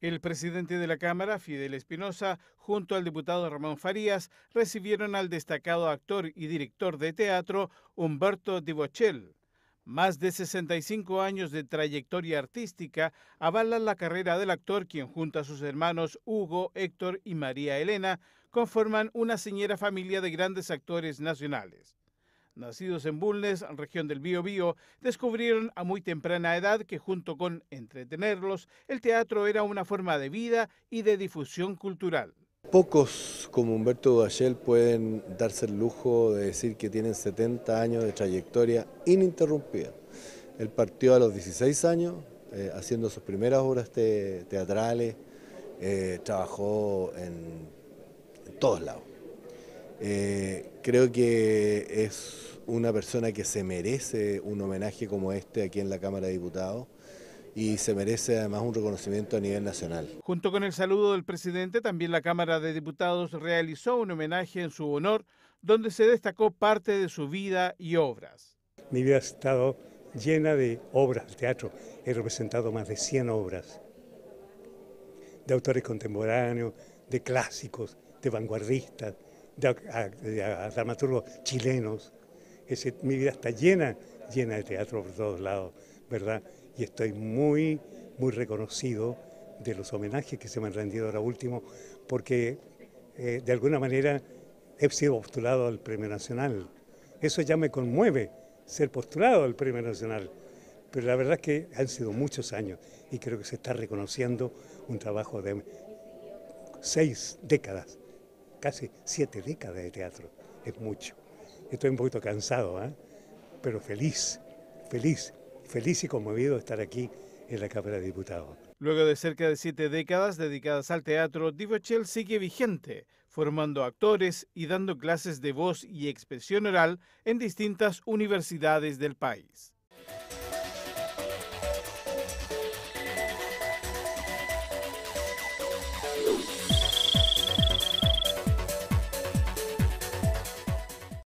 El presidente de la Cámara, Fidel Espinosa, junto al diputado Ramón Farías, recibieron al destacado actor y director de teatro Humberto Di Bochel. Más de 65 años de trayectoria artística avalan la carrera del actor, quien junto a sus hermanos Hugo, Héctor y María Elena conforman una señera familia de grandes actores nacionales nacidos en Bulnes, región del Bío Bío, descubrieron a muy temprana edad que junto con entretenerlos, el teatro era una forma de vida y de difusión cultural. Pocos como Humberto Dudachel pueden darse el lujo de decir que tienen 70 años de trayectoria ininterrumpida. Él partió a los 16 años eh, haciendo sus primeras obras teatrales, eh, trabajó en, todos lados. Eh, creo que es una persona que se merece un homenaje como este aquí en la Cámara de Diputados y se merece además un reconocimiento a nivel nacional. Junto con el saludo del presidente, también la Cámara de Diputados realizó un homenaje en su honor, donde se destacó parte de su vida y obras. Mi vida ha estado llena de obras de teatro. He representado más de 100 obras de autores contemporáneos, de clásicos, de vanguardistas, de, de dramaturgos chilenos mi vida está llena, llena de teatro por todos lados, ¿verdad? Y estoy muy, muy reconocido de los homenajes que se me han rendido ahora último, porque eh, de alguna manera he sido postulado al Premio Nacional. Eso ya me conmueve, ser postulado al Premio Nacional. Pero la verdad es que han sido muchos años y creo que se está reconociendo un trabajo de seis décadas, casi siete décadas de teatro. Es mucho. Estoy un poquito cansado, ¿eh? pero feliz, feliz, feliz y conmovido de estar aquí en la Cámara de Diputados. Luego de cerca de siete décadas dedicadas al teatro, Divochel sigue vigente, formando actores y dando clases de voz y expresión oral en distintas universidades del país.